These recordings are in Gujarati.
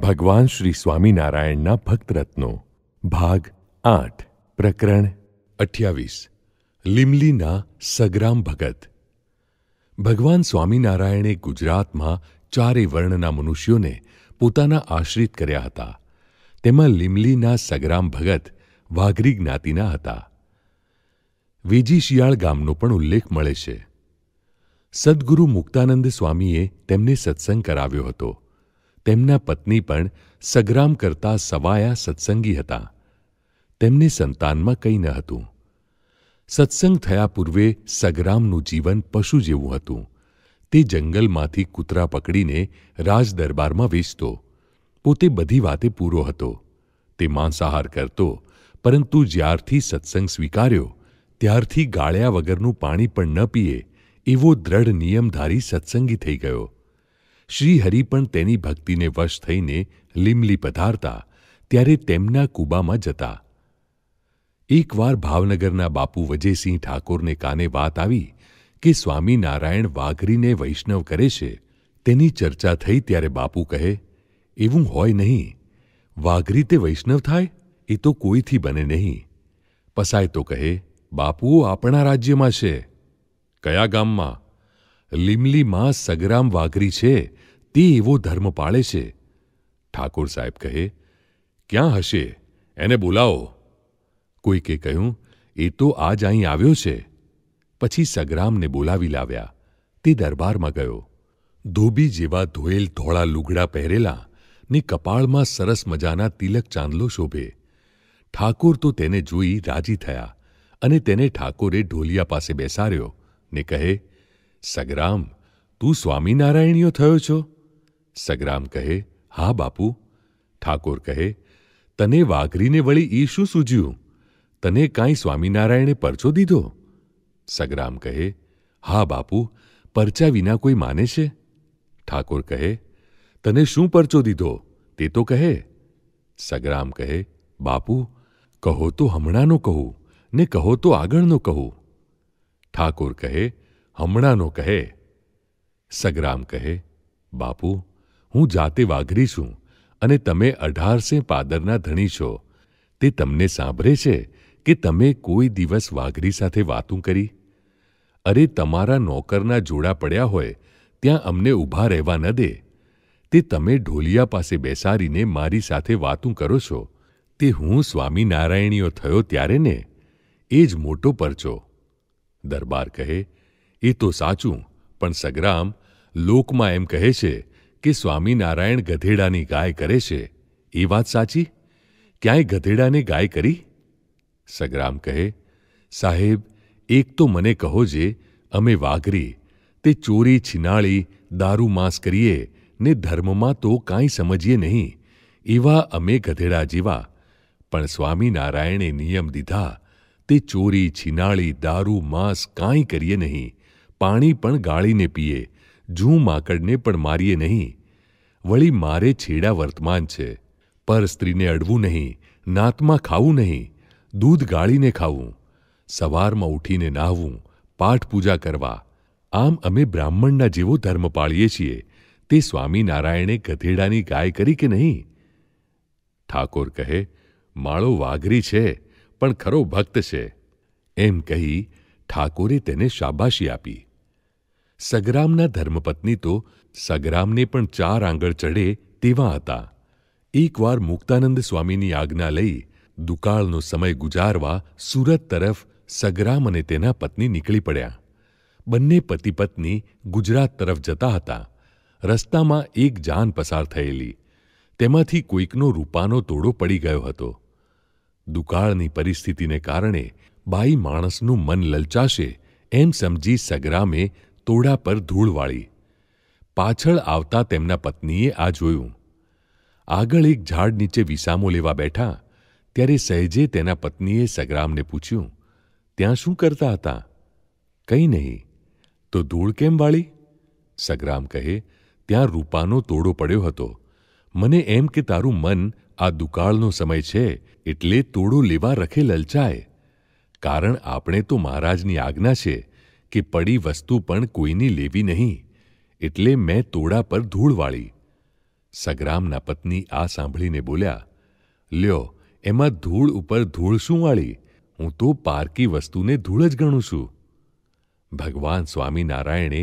ભગવાન શ્રી સ્વામિનારાયણના ભક્તરત્નો ભાગ આઠ પ્રકરણ અઠ્યાવીસ લીમલીના સગ્રામ ભગત ભગવાન સ્વામિનારાયણે ગુજરાતમાં ચારે વર્ણના મનુષ્યોને પોતાના આશ્રિત કર્યા હતા તેમાં લીમલીના સગ્રામ ભગત વાઘરી જ્ઞાતિના હતા વેજી ગામનો પણ ઉલ્લેખ મળે છે સદગુરુ મુક્તાનંદ સ્વામીએ તેમને સત્સંગ કરાવ્યો હતો તેમના પત્ની પણ સગ્રામ કરતા સવાયા સત્સંગી હતા તેમને સંતાનમાં કંઈ ન હતું સત્સંગ થયા પૂર્વે સગરામનું જીવન પશુ જેવું હતું તે જંગલમાંથી કૂતરા પકડીને રાજદરબારમાં વેચતો પોતે બધી વાતે પૂરો હતો તે માંસાહાર કરતો પરંતુ જ્યારથી સત્સંગ સ્વીકાર્યો ત્યારથી ગાળ્યા વગરનું પાણી પણ ન પીએ એવો દ્રઢ નિયમધારી સત્સંગી થઈ ગયો શ્રીહરિ પણ તેની ભક્તિને વશ થઈને લીમલી પધારતા ત્યારે તેમના કૂબામાં જતા એકવાર ભાવનગરના બાપુ વજયસિંહ ઠાકોરને કાને વાત આવી કે સ્વામિનારાયણ વાઘરીને વૈષ્ણવ કરે છે તેની ચર્ચા થઈ ત્યારે બાપુ કહે એવું હોય નહીં વાઘરી તે વૈષ્ણવ થાય એ તો કોઈથી બને નહીં પસાય તો કહે બાપુઓ આપણા રાજ્યમાં છે કયા ગામમાં લીમલીમાં સગરામ વાઘરી છે તે એવો ધર્મ પાળે છે ઠાકોર સાહેબ કહે ક્યાં હશે એને બોલાવો કોઈકે કહ્યું એ તો આજ અહીં આવ્યો છે પછી સગરામને બોલાવી લાવ્યા તે દરબારમાં ગયો ધોબી જેવા ધોયેલ ધોળા લુગડા પહેરેલા ને કપાળમાં સરસ મજાના તિલક ચાંદલો શોભે ઠાકોર તો તેને જોઈ રાજી થયા અને તેને ઠાકોરે ઢોલિયા પાસે બેસાડ્યો ને કહે સગરામ તું સ્વામિનારાયણીઓ થયો છો સગ્રામ કહે હા બાપુ ઠાકોર કહે તને વાઘરીને વળી ઈ શું સૂજ્યું તને કાંઈ સ્વામિનારાયણે પરચો દીધો સગ્રામ કહે હા બાપુ પરચા વિના કોઈ માને છે ઠાકોર કહે તને શું પરચો દીધો તે તો કહે સગ્રામ કહે બાપુ કહો તો હમણાંનો કહું ને કહો તો આગળનો કહું ઠાકોર કહે હમણાંનો કહે સગ્રામ કહે બાપુ હું જાતે વાઘરી છું અને તમે અઢારસે પાદરના ધણી છો તે તમને સાંભળે છે કે તમે કોઈ દિવસ વાઘરી સાથે વાતું કરી અરે તમારા નોકરના જોડા પડ્યા હોય ત્યાં અમને ઊભા રહેવા ન દે તે તમે ઢોલિયા પાસે બેસાડીને મારી સાથે વાતું કરો છો તે હું સ્વામિનારાયણીઓ થયો ત્યારે ને એ જ મોટો પરચો દરબાર કહે એ તો સાચું પણ સગ્રામ લોકમાં એમ કહે છે કે સ્વામિનારાયણ ગધેડાની ગાય કરે છે એ વાત સાચી ક્યાંય ગધેડાને ગાય કરી સગરામ કહે સાહેબ એક તો મને કહો જે અમે વાઘરી તે ચોરી છીનાળી દારૂ માંસ કરીએ ને ધર્મમાં તો કાંઈ સમજીએ નહીં એવા અમે ગધેડા જેવા પણ સ્વામિનારાયણે નિયમ દીધા તે ચોરી છીનાળી દારૂ માંસ કાંઈ કરીએ નહીં પાણી પણ ગાળીને પીએ જૂ માકડને પણ મારીએ નહીં વળી મારે છેડા વર્તમાન છે પર સ્ત્રીને અડવું નહીં નાતમાં ખાવું નહીં દૂધ ગાળીને ખાવું સવારમાં ઉઠીને નાહવું પાઠ પૂજા કરવા આમ અમે બ્રાહ્મણના જેવો ધર્મ પાળીએ છીએ તે સ્વામિનારાયણે ગધેડાની ગાય કરી કે નહીં ઠાકોર કહે માળો વાઘરી છે પણ ખરો ભક્ત છે એમ કહી ઠાકોરે તેને શાબાશી આપી સગરામના ધર્મપત્ની તો સગરામને પણ ચાર આંગળ ચડે તેવા હતા એકવાર મુક્તાનંદ સ્વામીની આજ્ઞા લઈ દુકાળનો સમય ગુજારવા સુરત તરફ સગરામ અને તેના પત્ની નીકળી પડ્યા બંને પતિ પત્ની ગુજરાત તરફ જતા હતા રસ્તામાં એક જાન પસાર થયેલી તેમાંથી કોઈકનો રૂપાનો તોડો પડી ગયો હતો દુકાળની પરિસ્થિતિને કારણે બાઈ માણસનું મન લલચાશે એમ સમજી સગરામે તોડા પર ધૂળ વાળી પાછળ આવતા તેમના પત્નીએ આ જોયું આગળ એક ઝાડ નીચે વિસામો લેવા બેઠા ત્યારે સહેજે તેના પત્નીએ સગ્રામને પૂછ્યું ત્યાં શું કરતા હતા કંઈ નહીં તો ધૂળ કેમ વાળી સગ્રામ કહે ત્યાં રૂપાનો તોડો પડ્યો હતો મને એમ કે તારું મન આ દુકાળનો સમય છે એટલે તોડો લેવા રખે લલચાય કારણ આપણે તો મહારાજની આજ્ઞા છે કે પડી વસ્તુ પણ કોઈની લેવી નહીં એટલે મેં તોડા પર ધૂળ વાળી સગ્રામના પત્ની આ સાંભળીને બોલ્યા લ્યો એમાં ધૂળ ઉપર ધૂળ શું વાળી હું તો પારકી વસ્તુને ધૂળ જ ગણું છું ભગવાન સ્વામિનારાયણે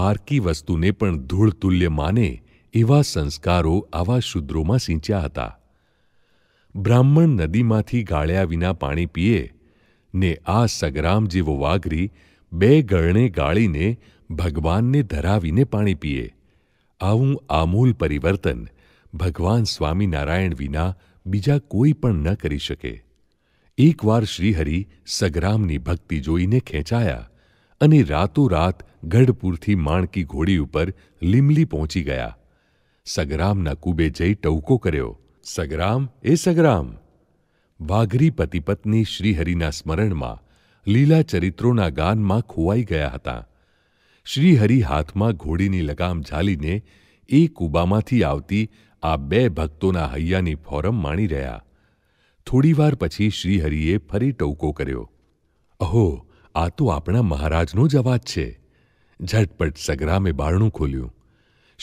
પારકી વસ્તુને પણ ધૂળ તુલ્ય માને એવા સંસ્કારો આવા શુદ્રોમાં સિંચ્યા હતા બ્રાહ્મણ નદીમાંથી ગાળ્યા વિના પાણી પીએ ને આ સગરામ જેવો વાઘરી બે ગળણે ગાળીને ભગવાનને ધરાવીને પાણી પીએ આવું આમૂલ પરિવર્તન ભગવાન સ્વામિનારાયણ વિના બીજા કોઈ પણ ન કરી શકે એકવાર શ્રીહરિ સગરામની ભક્તિ જોઈને ખેંચાયા અને રાતોરાત ગઢપુરથી માણકી ઘોડી ઉપર લીમલી પહોંચી ગયા સગ્રામના કુબે જઈ ટવકો કર્યો સગરામ એ સગરામ વાઘરી પતિપત્ની શ્રીહરિના સ્મરણમાં લીલા ચરિત્રોના ગાનમાં ખોવાઈ ગયા હતા શ્રીહરિ હાથમાં ઘોડીની લગામ ઝાલીને એ કૂબામાંથી આવતી આ બે ભક્તોના હૈયાની ફોરમ માણી રહ્યા થોડીવાર પછી શ્રીહરિએ ફરી ટૌકો કર્યો અહો આ તો આપણા મહારાજનો જ અવાજ છે ઝટપટ સગરામે બારણું ખોલ્યું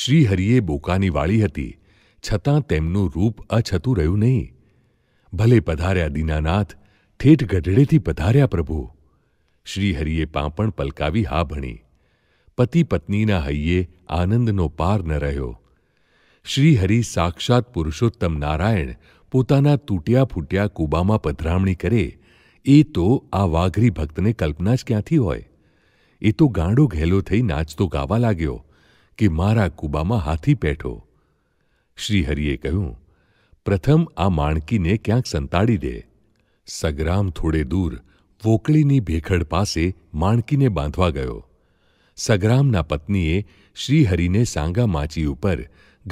શ્રીહરિએ બોકાની વાળી હતી છતાં તેમનું રૂપ અછતું રહ્યું નહીં ભલે પધાર્યા દીનાનાથ ઠેઠ ગઢડેથી પધાર્યા પ્રભુ શ્રીહરિએ પાંપણ પલકાવી હા ભણી પતિ પત્નીના હૈયે આનંદનો પાર ન રહ્યો શ્રીહરિ સાક્ષાત પુરુષોત્તમ નારાયણ પોતાના તૂટ્યા ફૂટ્યા કુબામાં પધરામણી કરે એ તો આ વાઘરી ભક્તને કલ્પના જ ક્યાંથી હોય એ તો ગાંડો ઘેલો થઈ નાચતો ગાવા લાગ્યો કે મારા કુબામાં હાથી પેઠો શ્રીહરિએ કહ્યું પ્રથમ આ માણકીને ક્યાંક સંતાડી દે સગરામ થોડે દૂર વોકળીની ભેખડ પાસે માણકીને બાંધવા ગયો સગરામના પત્નીએ શ્રીહરિને સાંગા માચી ઉપર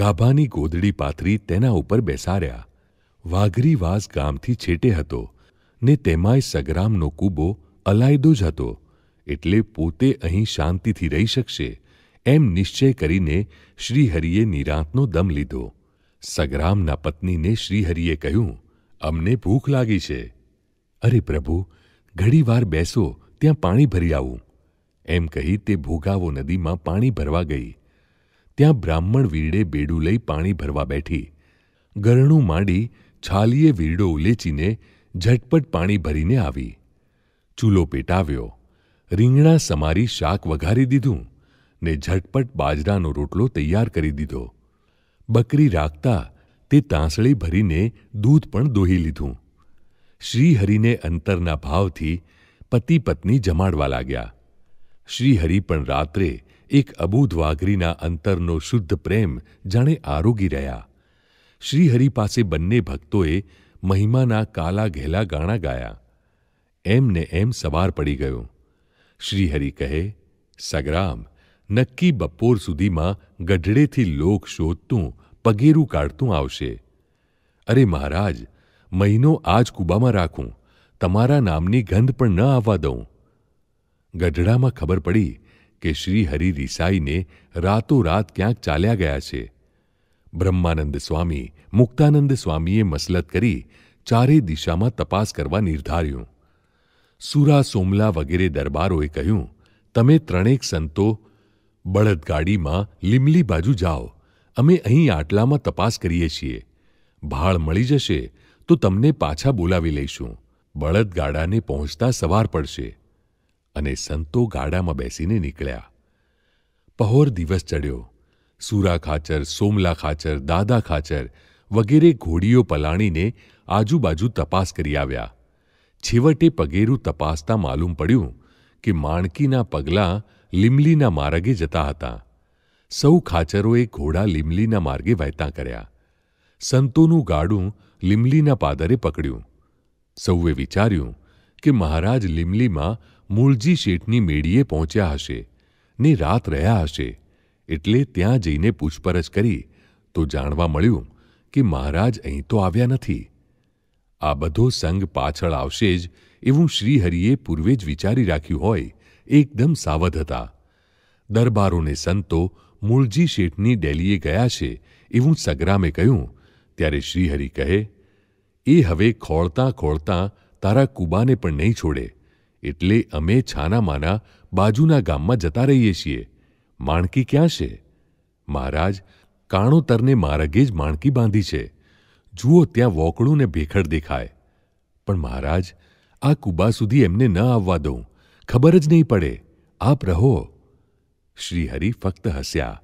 ગાભાની ગોદડી પાથરી તેના ઉપર બેસાર્યા વાઘરીવાસ ગામથી છેટે હતો ને તેમાંય સગ્રામનો કૂબો અલાયદો જ હતો એટલે પોતે અહીં શાંતિથી રહી શકશે એમ નિશ્ચય કરીને શ્રીહરિએ નિરાંતનો દમ લીધો સગરામના પત્નીને શ્રીહરિએ કહ્યું અમને ભૂખ લાગી છે અરે પ્રભુ ઘડીવાર બેસો ત્યાં પાણી ભરી આવું એમ કહી તે ભોગાવો નદીમાં પાણી ભરવા ગઈ ત્યાં બ્રાહ્મણ વીરડે બેડું લઈ પાણી ભરવા બેઠી ગરણું માંડી છાલીએ વીરડો ઉલેચીને ઝટપટ પાણી ભરીને આવી ચૂલો પેટાવ્યો રીંગણા સમારી શાક વઘારી દીધું ને ઝટપટ બાજરાનો રોટલો તૈયાર કરી દીધો બકરી રાખતા તે તાંસળી ભરીને દૂધ પણ દોહી લીધું શ્રીહરિને અંતરના ભાવથી પતિ પત્ની જમાડવા લાગ્યા શ્રીહરિ પણ રાત્રે એક અબૂધ વાઘરીના અંતરનો શુદ્ધ પ્રેમ જાણે આરોગી રહ્યા શ્રીહરિ પાસે બંને ભક્તોએ મહિમાના કાલા ઘેલા ગાણા ગાયા એમને એમ સવાર પડી ગયો શ્રીહરિ કહે સગરામ નક્કી બપોર સુધીમાં ગઢડેથી લોક શોધતું પગેરું કાઢતું આવશે અરે મહારાજ મહિનો આ જ કૂબામાં રાખું તમારા નામની ગંધ પણ ન આવવા દઉં ગઢડામાં ખબર પડી કે શ્રી હરિ રિસાઈને રાતોરાત ક્યાંક ચાલ્યા ગયા છે બ્રહ્માનંદ સ્વામી મુક્તાનંદ સ્વામીએ મસલત કરી ચારેય દિશામાં તપાસ કરવા નિર્ધાર્યું સુરા સોમલા વગેરે દરબારોએ કહ્યું તમે ત્રણેક સંતો બળદગાડીમાં લીમલી બાજુ જાઓ અમે અહીં આટલામાં તપાસ કરીએ છીએ ભાળ મળી જશે તો તમને પાછા બોલાવી લઈશું બળદ ગાડાને પહોંચતા સવાર પડશે અને સંતો ગાડામાં બેસીને નીકળ્યા પહોર દિવસ ચડ્યો સુરા ખાચર સોમલા ખાચર દાદા ખાચર વગેરે ઘોડીઓ પલાણીને આજુબાજુ તપાસ કરી આવ્યા છેવટે પગેરું તપાસતા માલુમ પડ્યું કે માણકીના પગલાં લીમલીના માર્ગે જતા હતા સૌ ખાચરોએ ઘોડા લીમલીના માર્ગે વહેતા કર્યા સંતોનું ગાડું લીમલીના પાદરે પકડ્યું સૌએ વિચાર્યું કે મહારાજ લીમલીમાં મૂળજી શેઠની મેળીએ પહોંચ્યા હશે ને રાત રહ્યા હશે એટલે ત્યાં જઈને પૂછપરછ કરી તો જાણવા મળ્યું કે મહારાજ અહીં તો આવ્યા નથી આ બધો સંગ પાછળ આવશે જ એવું શ્રીહરિએ પૂર્વે જ વિચારી રાખ્યું હોય એકદમ સાવધ હતા દરબારોને સંતો મૂળજી શેઠની ડેલીએ ગયા છે એવું સગરામે કહ્યું ત્યારે શ્રીહરિ કહે એ હવે ખોળતાં ખોળતા તારા કુબાને પણ નહીં છોડે એટલે અમે છાનામાના બાજુના ગામમાં જતા રહીએ છીએ માણકી ક્યાં છે મહારાજ કાણોતરને મારગે જ માણકી બાંધી છે જુઓ ત્યાં વોકડું ને ભેખડ દેખાય પણ મહારાજ આ કુબા સુધી એમને ન આવવા દઉં ખબર જ નહીં પડે આપ રહો શ્રીહરિ ફક્ત હસ્યા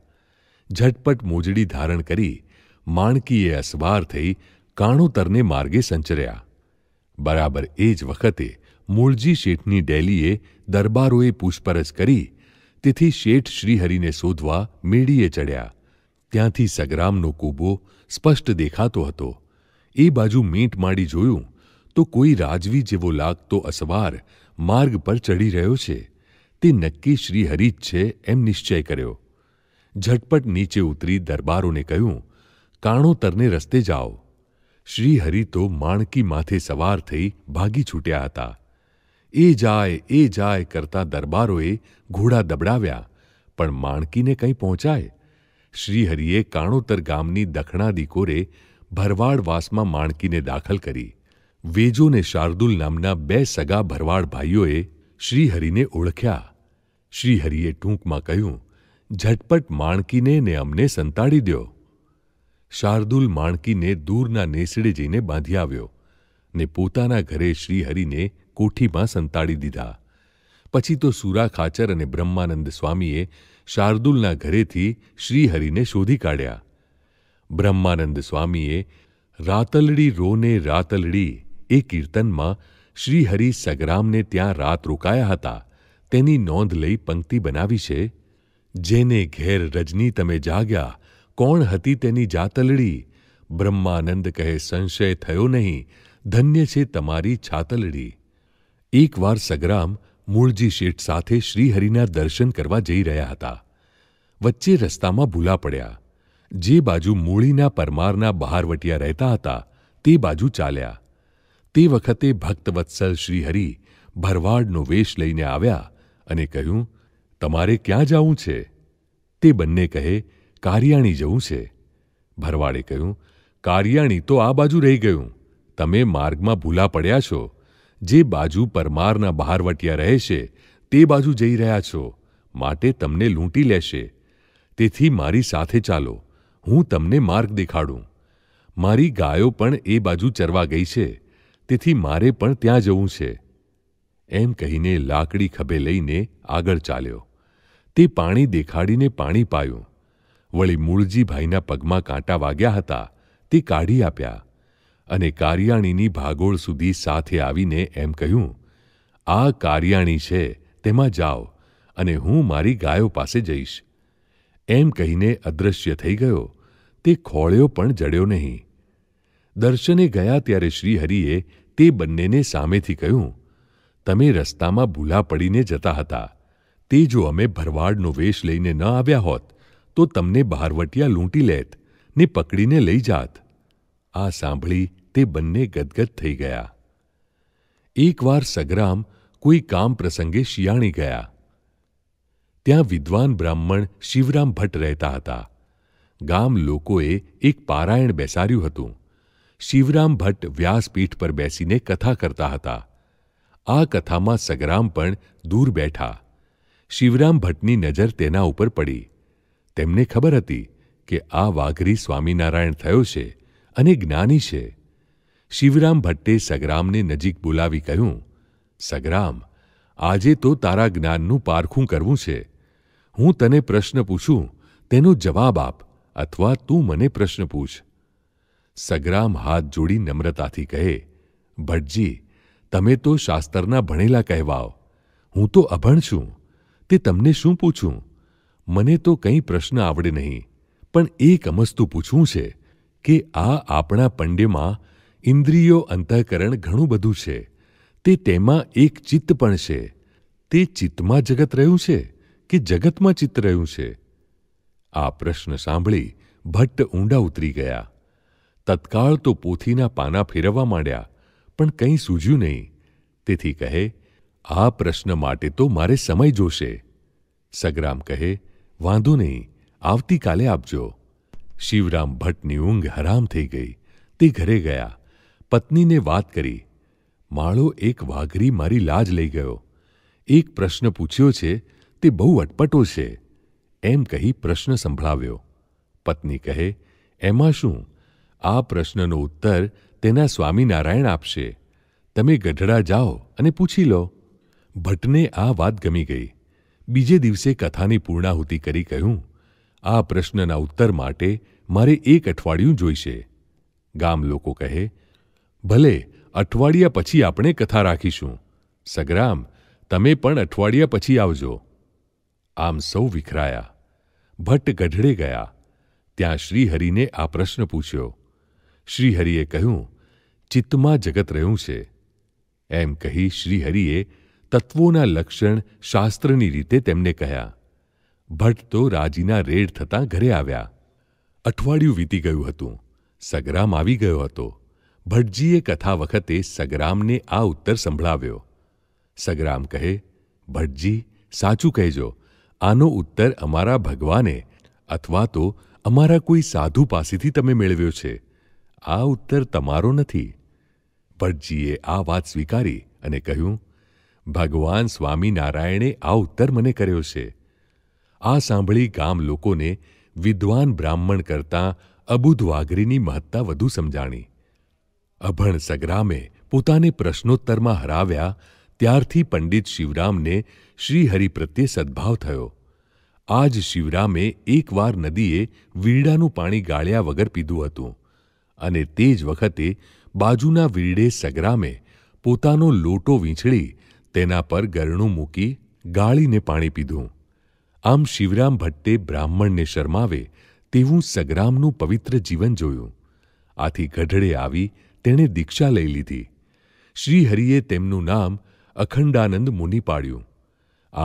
ઝટપટ મોજડી ધારણ કરી માણકીએ અસવાર થઈ કાણોતરને માર્ગે સંચર્યા બરાબર એ જ વખતે મૂળજી શેઠની ડેલીએ દરબારોએ પૂછપરછ કરી તેથી શેઠ શ્રીહરિને શોધવા મેળીએ ચડ્યા ત્યાંથી સગ્રામનો કૂબો સ્પષ્ટ દેખાતો હતો એ બાજુ મેટ માડી જોયું તો કોઈ રાજવી જેવો લાગતો અસવાર માર્ગ પર ચડી રહ્યો છે તે નક્કી શ્રીહરિ જ છે એમ નિશ્ચય કર્યો ઝટપટ નીચે ઉતરી દરબારોને કહ્યું કાણોતરને રસ્તે જાઓ શ્રીહરિ તો માણકી માથે સવાર થઈ ભાગી છૂટ્યા હતા એ જાય એ જાય કરતા દરબારોએ ઘોડા દબડાવ્યા પણ માણકીને કંઈ પહોંચાય શ્રીહરિએ કાણોતર ગામની દખણા દીકોરે ભરવાડવાસમાં માણકીને દાખલ કરી વેજોને શાર્દુલ નામના બે સગા ભરવાડ ભાઈઓએ શ્રીહરિને ઓળખ્યા શ્રીહરિએ ટૂંકમાં કહ્યું ઝટપટ માણકીને ને અમને સંતાડી દ્યો શાર્દુલ માણકીને દૂરના નેસડે જઈને બાંધી આવ્યો ને પોતાના ઘરે શ્રીહરિને કોઠીમાં સંતાડી દીધા પછી તો સુરા ખાચર અને બ્રહ્માનંદ સ્વામીએ શાર્દુલના ઘરેથી શ્રીહરિને શોધી કાઢ્યા બ્રહ્માનંદ સ્વામીએ રાતલડી રોને રાતલડી એ કીર્તનમાં શ્રીહરિ સગરામને ત્યાં રાત રોકાયા હતા તેની નોંધ લઈ પંક્તિ બનાવી છે જેને ઘેર રજની તમે જાગ્યા કોણ હતી તેની જાતલડી બ્રહ્માનંદ કહે સંશય થયો નહીં ધન્ય છે તમારી છાતલડી એકવાર સગ્રામ મૂળજી શેઠ સાથે શ્રીહરિના દર્શન કરવા જઈ રહ્યા હતા વચ્ચે રસ્તામાં ભૂલા પડ્યા જે બાજુ મૂળીના પરમારના બહારવટિયા રહેતા હતા તે બાજુ ચાલ્યા તે વખતે ભક્તવત્સલ શ્રીહરિ ભરવાડનો વેશ લઈને આવ્યા અને કહ્યું તમારે ક્યાં જવું છે તે બંને કહે કારિયાણી જવું છે ભરવાડે કહ્યું કારિયાણી તો આ બાજુ રહી ગયું તમે માર્ગમાં ભૂલા પડ્યા છો જે બાજુ પરમારના બહારવટિયા રહે છે તે બાજુ જઈ રહ્યા છો માટે તમને લૂંટી લેશે તેથી મારી સાથે ચાલો હું તમને માર્ગ દેખાડું મારી ગાયો પણ એ બાજુ ચરવા ગઈ છે તેથી મારે પણ ત્યાં જવું છે એમ કહીને લાકડી ખભે લઈને આગળ ચાલ્યો તે પાણી દેખાડીને પાણી પાયું વળી મૂળજીભાઈના પગમાં કાંટા વાગ્યા હતા તે કાઢી આપ્યા અને કારિયાણીની ભાગોળ સુધી સાથે આવીને એમ કહ્યું આ કારિયાણી છે તેમાં જાઓ અને હું મારી ગાયો પાસે જઈશ એમ કહીને અદૃશ્ય થઈ ગયો તે ખોળ્યો પણ જડ્યો નહીં દર્શને ગયા ત્યારે શ્રીહરિએ તે બંનેને સામેથી કહ્યું તમે રસ્તામાં ભૂલા પડીને જતા હતા તે જો અમે ભરવાડનો વેશ લઈને ન આવ્યા હોત તો તમને બહારવટિયા લૂંટી લેત ને પકડીને લઈ જાત આ સાંભળી તે બંને ગદગદ થઈ ગયા એકવાર સગરામ કોઈ કામ પ્રસંગે શિયાણી ગયા ત્યાં વિદ્વાન બ્રાહ્મણ શિવરામ ભટ્ટ રહેતા હતા ગામ લોકોએ એક પારાયણ બેસાર્યું હતું શિવરામ ભટ્ટ વ્યાસપીઠ પર બેસીને કથા કરતા હતા આ કથામાં સગરામ પણ દૂર બેઠા શિવરામ ભટ્ટની નજર તેના ઉપર પડી તેમને ખબર હતી કે આ વાઘરી સ્વામિનારાયણ થયો છે અને જ્ઞાની છે શિવરામ ભટ્ટે સગરામને નજીક બોલાવી કહ્યું સગરામ આજે તો તારા જ્ઞાનનું પારખું કરવું છે હું તને પ્રશ્ન પૂછું તેનો જવાબ આપ અથવા તું મને પ્રશ્ન પૂછ સગરામ હાથ જોડી નમ્રતાથી કહે ભટ્ટજી તમે તો શાસ્ત્રના ભણેલા કહેવાઓ હું તો અભણ છું તે તમને શું પૂછું મને તો કંઈ પ્રશ્ન આવડે નહીં પણ એ કમસ્તુ પૂછવું છે કે આ આપણા પંડ્યમાં ઇન્દ્રિયો અંતઃકરણ ઘણું બધું છે તે તેમાં એક ચિત્ત પણ છે તે ચિત્તમાં જગત રહ્યું છે કે જગતમાં ચિત્ત રહ્યું છે આ પ્રશ્ન સાંભળી ભટ્ટ ઊંડા ઉતરી ગયા તત્કાળ તો પોથીના પાના ફેરવવા માંડ્યા પણ કંઈ સૂઝ્યું નહીં તેથી કહે આ પ્રશ્ન માટે તો મારે સમય જોશે સગ્રામ કહે વાંધો નહીં આવતીકાલે આપજો શિવરામ ભટ્ટની ઊંઘ હરામ થઈ ગઈ તે ઘરે ગયા પત્નીને વાત કરી માળો એક વાઘરી મારી લાજ લઈ ગયો એક પ્રશ્ન પૂછ્યો છે તે બહુ અટપટો છે એમ કહી પ્રશ્ન સંભળાવ્યો પત્ની કહે એમાં શું આ પ્રશ્નનો ઉત્તર તેના સ્વામિનારાયણ આપશે તમે ગઢડા જાઓ અને પૂછી લો ભટ્ટને આ વાત ગમી ગઈ બીજે દિવસે કથાની પૂર્ણાહુતિ કરી કહ્યું આ પ્રશ્નના ઉત્તર માટે મારે એક અઠવાડિયું જોઈશે ગામ લોકો કહે ભલે અઠવાડિયા પછી આપણે કથા રાખીશું સગ્રામ તમે પણ અઠવાડિયા પછી આવજો આમ સૌ વિખરાયા ભટ્ટ ગઢડે ગયા ત્યાં શ્રીહરિને આ પ્રશ્ન પૂછ્યો શ્રીહરિએ કહ્યું ચિત્તમાં જગત રહ્યું છે એમ કહી શ્રીહરિએ તત્વોના લક્ષણ શાસ્ત્રની રીતે તેમને કહ્યા ભટ્ટ તો રાજીના રેડ થતાં ઘરે આવ્યા અઠવાડિયું વીતી ગયું હતું સગરામ આવી ગયો હતો ભટ્ટજીએ કથા વખતે સગરામને આ ઉત્તર સંભળાવ્યો સગરામ કહે ભટ્ટજી સાચું કહેજો આનો ઉત્તર અમારા ભગવાને અથવા તો અમારા કોઈ સાધુ પાસેથી તમે મેળવ્યો છે આ ઉત્તર તમારો નથી ભટ્ટજીએ આ વાત સ્વીકારી અને કહ્યું ભગવાન સ્વામિનારાયણે આ ઉત્તર મને કર્યો છે આ સાંભળી ગામ લોકોને વિદ્વાન બ્રાહ્મણ કરતાં અબુધ વાઘરીની મહત્તા વધુ સમજાણી અભણ સગ્રામે પોતાને પ્રશ્નોત્તરમાં હરાવ્યા ત્યારથી પંડિત શિવરામને શ્રીહરિ પ્રત્યે સદ્ભાવ થયો આજ શિવરામે એકવાર નદીએ વીરડાનું પાણી ગાળ્યા વગર પીધું હતું અને તે જ વખતે બાજુના વીરડે સગરામે પોતાનો લોટો વીંછળી તેના પર ગરણું મૂકી ગાળીને પાણી પીધું આમ શિવરામ ભટ્ટે બ્રાહ્મણને શરમાવે તેવું સગરામનું પવિત્ર જીવન જોયું આથી ગઢડે આવી તેણે દીક્ષા લઈ લીધી શ્રીહરિએ તેમનું નામ અખંડાનંદ મુનિ પાડ્યું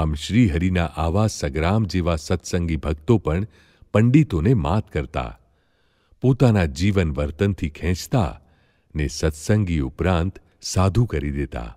આમ શ્રીહરિના આવા સગરામ જેવા સત્સંગી ભક્તો પણ પંડિતોને માત કરતા પોતાના જીવન વર્તનથી ખેંચતા ને સત્સંગી ઉપરાંત સાધુ કરી દેતા